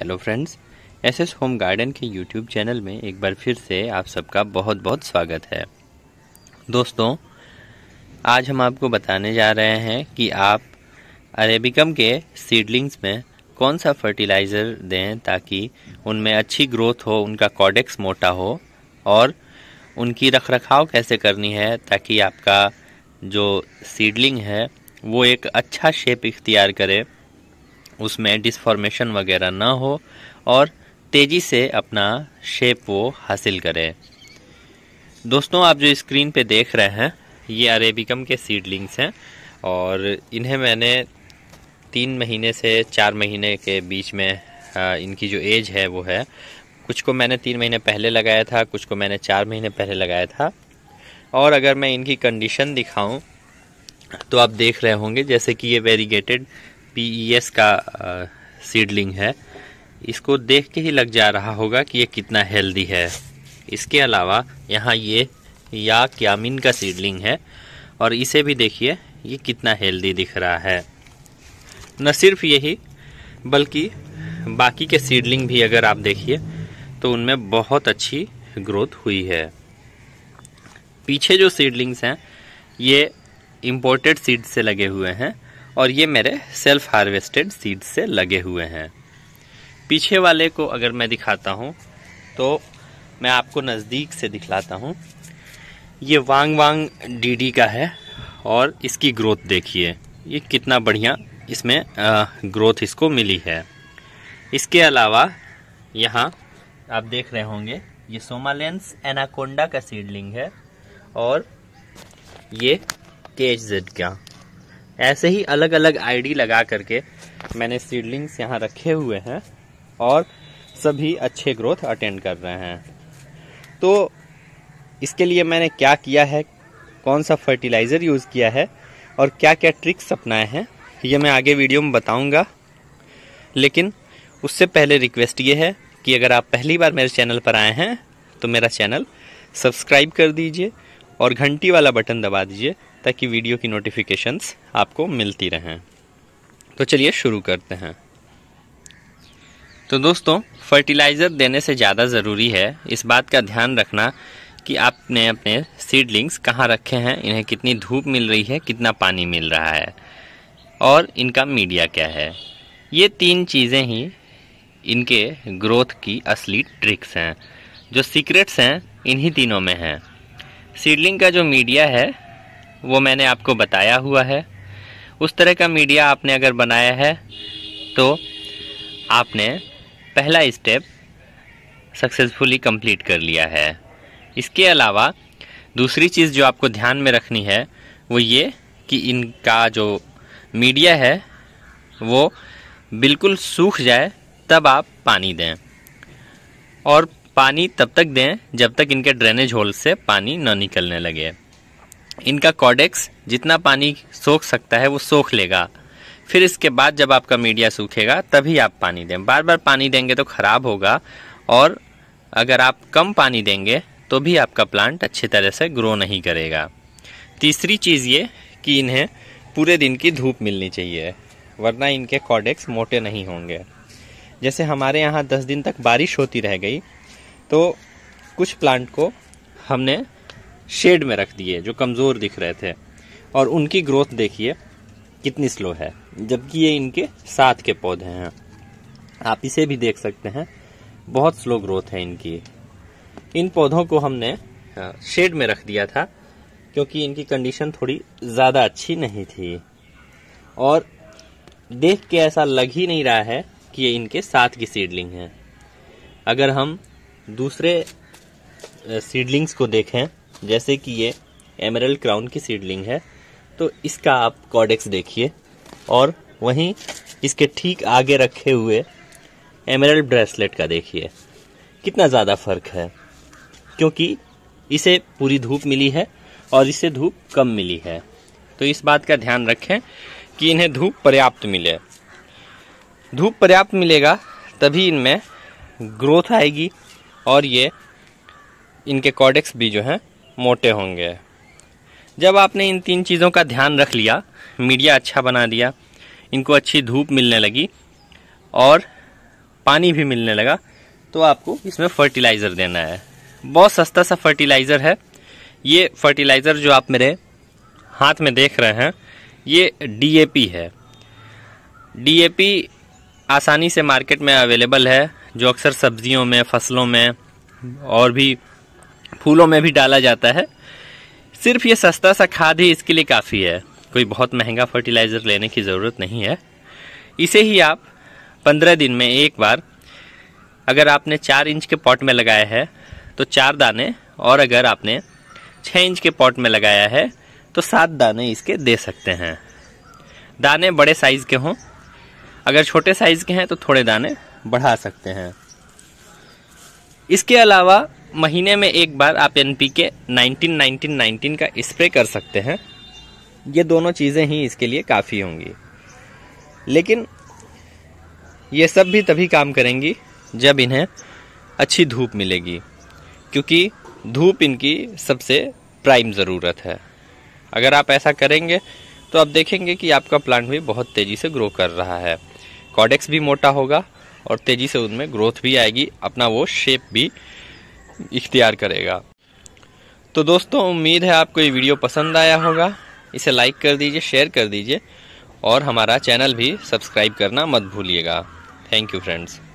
hello friends S S home garden के YouTube channel में एक बार फिर से आप सबका बहुत बहुत स्वागत है दोस्तों आज हम आपको बताने जा रहे हैं कि आप अरेबिकम के सीडलिंग्स में कौन सा फर्टिलाइज़र दें ताकि उनमें अच्छी ग्रोथ हो उनका कॉडेक्स मोटा हो और उनकी रखरखाव कैसे करनी है ताकि आपका जो सीडलिंग है वो एक अच्छा शेप इख्तियार करे उसमें डिसफॉर्मेशन वगैरह ना हो और तेज़ी से अपना शेप वो हासिल करे दोस्तों आप जो स्क्रीन पे देख रहे हैं ये अरेबिकम के सीडलिंग्स हैं और इन्हें मैंने तीन महीने से चार महीने के बीच में इनकी जो एज है वो है कुछ को मैंने तीन महीने पहले लगाया था कुछ को मैंने चार महीने पहले लगाया था और अगर मैं इनकी कंडीशन दिखाऊं तो आप देख रहे होंगे जैसे कि ये वेरीगेटेड पीईएस e का सीडलिंग है इसको देख के ही लग जा रहा होगा कि ये कितना हेल्दी है इसके अलावा यहाँ ये या क्यामिन का सीडलिंग है और इसे भी देखिए ये कितना हेल्दी दिख रहा है न सिर्फ यही बल्कि बाकी के सीडलिंग भी अगर आप देखिए तो उनमें बहुत अच्छी ग्रोथ हुई है पीछे जो सीडलिंग्स हैं ये इम्पोर्टेड सीड से लगे हुए हैं और ये मेरे सेल्फ हार्वेस्टेड सीड से लगे हुए हैं पीछे वाले को अगर मैं दिखाता हूँ तो मैं आपको नज़दीक से दिखलाता हूँ ये वांग वांग डीडी का है और इसकी ग्रोथ देखिए ये कितना बढ़िया इसमें ग्रोथ इसको मिली है इसके अलावा यहाँ आप देख रहे होंगे ये सोमालेंस एनाकोंडा का सीडलिंग है और ये के एच जेड का ऐसे ही अलग अलग आईडी लगा करके मैंने सीडलिंग्स यहाँ रखे हुए हैं और सभी अच्छे ग्रोथ अटेंड कर रहे हैं तो इसके लिए मैंने क्या किया है कौन सा फर्टिलाइज़र यूज़ किया है और क्या क्या ट्रिक्स अपनाए हैं ये मैं आगे वीडियो में बताऊंगा लेकिन उससे पहले रिक्वेस्ट ये है कि अगर आप पहली बार मेरे चैनल पर आए हैं तो मेरा चैनल सब्सक्राइब कर दीजिए और घंटी वाला बटन दबा दीजिए ताकि वीडियो की नोटिफिकेशंस आपको मिलती रहें तो चलिए शुरू करते हैं तो दोस्तों फर्टिलाइज़र देने से ज़्यादा ज़रूरी है इस बात का ध्यान रखना कि आपने अपने सीडलिंग्स कहाँ रखे हैं इन्हें कितनी धूप मिल रही है कितना पानी मिल रहा है और इनका मीडिया क्या है ये तीन चीज़ें ही इनके ग्रोथ की असली ट्रिक्स हैं जो सीक्रेट्स हैं इन्हीं तीनों में हैं सीडलिंग का जो मीडिया है वो मैंने आपको बताया हुआ है उस तरह का मीडिया आपने अगर बनाया है तो आपने पहला स्टेप सक्सेसफुली कंप्लीट कर लिया है इसके अलावा दूसरी चीज़ जो आपको ध्यान में रखनी है वो ये कि इनका जो मीडिया है वो बिल्कुल सूख जाए तब आप पानी दें और पानी तब तक दें जब तक इनके ड्रेनेज होल से पानी न निकलने लगे इनका कॉडेक्स जितना पानी सोख सकता है वो सोख लेगा फिर इसके बाद जब आपका मीडिया सूखेगा तभी आप पानी दें बार बार पानी देंगे तो ख़राब होगा और अगर आप कम पानी देंगे तो भी आपका प्लांट अच्छी तरह से ग्रो नहीं करेगा तीसरी चीज़ ये कि इन्हें पूरे दिन की धूप मिलनी चाहिए वरना इनके कॉडेक्स मोटे नहीं होंगे जैसे हमारे यहाँ दस दिन तक बारिश होती रह गई तो कुछ प्लांट को हमने शेड में रख दिए जो कमज़ोर दिख रहे थे और उनकी ग्रोथ देखिए कितनी स्लो है जबकि ये इनके साथ के पौधे हैं आप इसे भी देख सकते हैं बहुत स्लो ग्रोथ है इनकी इन पौधों को हमने शेड में रख दिया था क्योंकि इनकी कंडीशन थोड़ी ज़्यादा अच्छी नहीं थी और देख के ऐसा लग ही नहीं रहा है कि ये इनके साथ की सीडलिंग है अगर हम दूसरे सीडलिंग्स को देखें जैसे कि ये एमरल क्राउन की सीडलिंग है तो इसका आप कॉडेक्स देखिए और वहीं इसके ठीक आगे रखे हुए एमरल ब्रेसलेट का देखिए कितना ज़्यादा फर्क है क्योंकि इसे पूरी धूप मिली है और इसे धूप कम मिली है तो इस बात का ध्यान रखें कि इन्हें धूप पर्याप्त मिले धूप पर्याप्त मिलेगा तभी इनमें ग्रोथ आएगी और ये इनके कॉडेक्स भी जो हैं मोटे होंगे जब आपने इन तीन चीज़ों का ध्यान रख लिया मीडिया अच्छा बना दिया इनको अच्छी धूप मिलने लगी और पानी भी मिलने लगा तो आपको इसमें फर्टिलाइज़र देना है बहुत सस्ता सा फर्टिलाइज़र है ये फर्टिलाइज़र जो आप मेरे हाथ में देख रहे हैं ये डी है डी आसानी से मार्केट में अवेलेबल है जो अक्सर सब्जियों में फसलों में और भी फूलों में भी डाला जाता है सिर्फ ये सस्ता सा खाद ही इसके लिए काफ़ी है कोई बहुत महंगा फर्टिलाइज़र लेने की ज़रूरत नहीं है इसे ही आप पंद्रह दिन में एक बार अगर आपने चार इंच के पॉट में लगाया है तो चार दाने और अगर आपने छः इंच के पॉट में लगाया है तो सात दाने इसके दे सकते हैं दाने बड़े साइज़ के हों अगर छोटे साइज़ के हैं तो थोड़े दाने बढ़ा सकते हैं इसके अलावा महीने में एक बार आप N P K nineteen nineteen nineteen का स्प्रे कर सकते हैं ये दोनों चीज़ें ही इसके लिए काफ़ी होंगी लेकिन ये सब भी तभी काम करेंगी जब इन्हें अच्छी धूप मिलेगी क्योंकि धूप इनकी सबसे प्राइम ज़रूरत है अगर आप ऐसा करेंगे तो आप देखेंगे कि आपका प्लांट भी बहुत तेज़ी से ग्रो कर रहा है कॉडेक्स भी मोटा होगा और तेज़ी से उनमें ग्रोथ भी आएगी अपना वो शेप भी इख्तियार करेगा तो दोस्तों उम्मीद है आपको ये वीडियो पसंद आया होगा इसे लाइक कर दीजिए शेयर कर दीजिए और हमारा चैनल भी सब्सक्राइब करना मत भूलिएगा थैंक यू फ्रेंड्स